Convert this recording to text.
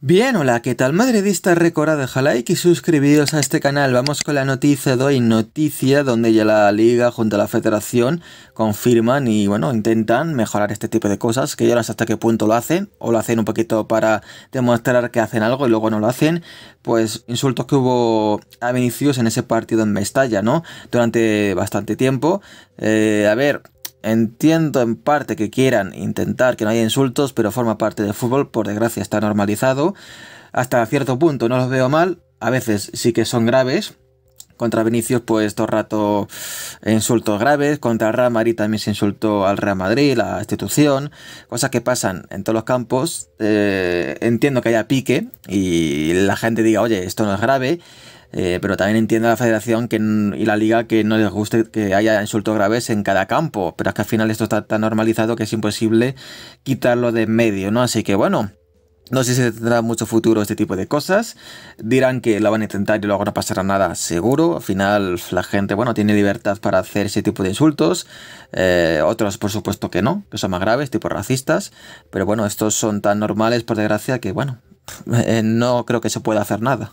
Bien, hola, ¿qué tal? Madridistas, recordad dejar like y suscribiros a este canal. Vamos con la noticia de hoy, noticia donde ya la Liga junto a la Federación confirman y, bueno, intentan mejorar este tipo de cosas, que ya no sé hasta qué punto lo hacen, o lo hacen un poquito para demostrar que hacen algo y luego no lo hacen, pues insultos que hubo a Vinicius en ese partido en Mestalla, ¿no? Durante bastante tiempo. Eh, a ver, Entiendo en parte que quieran intentar que no haya insultos, pero forma parte del fútbol, por desgracia está normalizado. Hasta cierto punto no los veo mal, a veces sí que son graves. Contra Vinicius, pues todo rato eh, insultos graves. Contra el Real Madrid también se insultó al Real Madrid, la institución. Cosas que pasan en todos los campos. Eh, entiendo que haya pique y la gente diga, oye, esto no es grave. Eh, pero también entiendo a la federación que, y la liga que no les guste que haya insultos graves en cada campo. Pero es que al final esto está tan normalizado que es imposible quitarlo de medio, ¿no? Así que bueno, no sé si tendrá mucho futuro este tipo de cosas. Dirán que lo van a intentar y luego no pasará nada seguro. Al final la gente, bueno, tiene libertad para hacer ese tipo de insultos. Eh, otros, por supuesto que no, que son más graves, tipo racistas. Pero bueno, estos son tan normales, por desgracia, que bueno, eh, no creo que se pueda hacer nada.